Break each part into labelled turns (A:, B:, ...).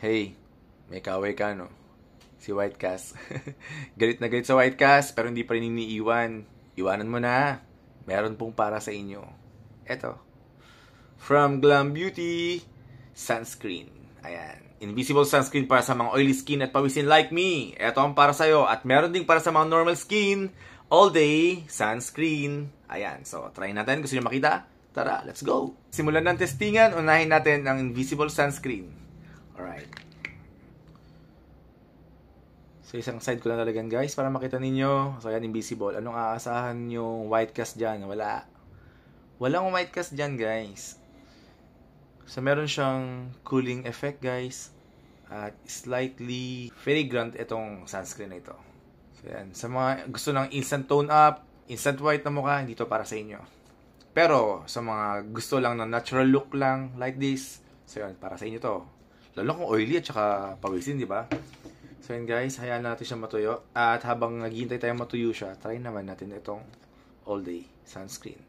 A: Hey, may kaaway ka, no? Si White Cass. galit na galit sa White Cass, pero hindi pa rin iniiwan. Iwanan mo na. Meron pong para sa inyo. Eto. From Glam Beauty, sunscreen. Ayan. Invisible sunscreen para sa mga oily skin at pawisin like me. Eto ang para sa'yo. At meron ding para sa mga normal skin. All day, sunscreen. Ayan. So, try natin. Gusto nyo makita? Tara, let's go! Simulan ng testingan, unahin natin ang invisible sunscreen. Alright. So, isang side ko lang talaga guys para makita ninyo. So, ayan, invisible. Anong aasahan yung white cast dyan? Wala. Walang white cast dyan, guys. So, meron siyang cooling effect, guys. At slightly fragrant itong sunscreen na ito. So, ayan. Sa mga gusto ng instant tone up, instant white na mukha, hindi to para sa inyo. Pero, sa mga gusto lang ng natural look lang, like this, so ayan, para sa inyo to. Lalo kung oily at saka pawisin, di ba? So yun guys, hayaan natin siya matuyo. At habang naghihintay tayo matuyo siya, try naman natin itong all day sunscreen.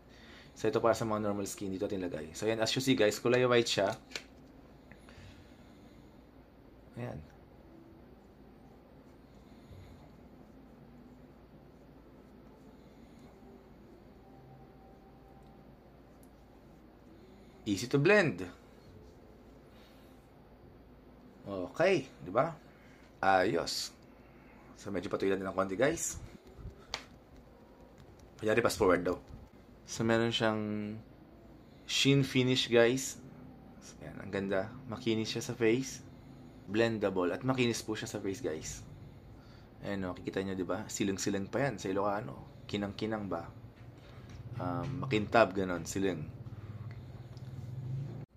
A: So ito para sa mga normal skin, dito natin So yan, as you see guys, kulay white siya. Ayan. Easy to blend. Okay, di ba? Ayos. So medyo patuloy din ng konti guys. Kunyari fast forward daw. So meron siyang sheen finish guys. So, yan, ang ganda. Makinis siya sa face. Blendable. At makinis po siya sa face guys. Ayan o, oh, kikita nyo diba? Silang-silang pa yan sa Ilocano. Kinang-kinang ba? Um, makintab, ganon, silang.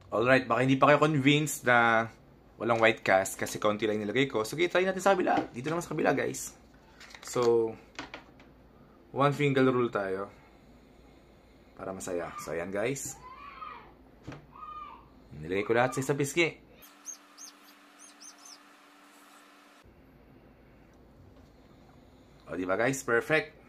A: Alright, baka hindi pa kayo convinced na Walang white cast kasi kaunti lang nilagay ko. So, kita try natin sa kabila. Dito naman sa kabila, guys. So, one finger rule tayo. Para masaya. So, ayan, guys. Nilagay ko lahat sa isang piski. O, diba guys? Perfect.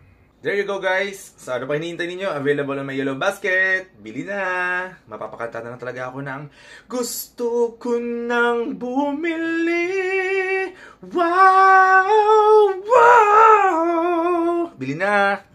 A: There you go guys! So ano pa hinihintay ninyo? Available na may yellow basket! Bili na! Mapapakanta na talaga ako ng Gusto ko nang bumili! Wow! Wow! Bili na!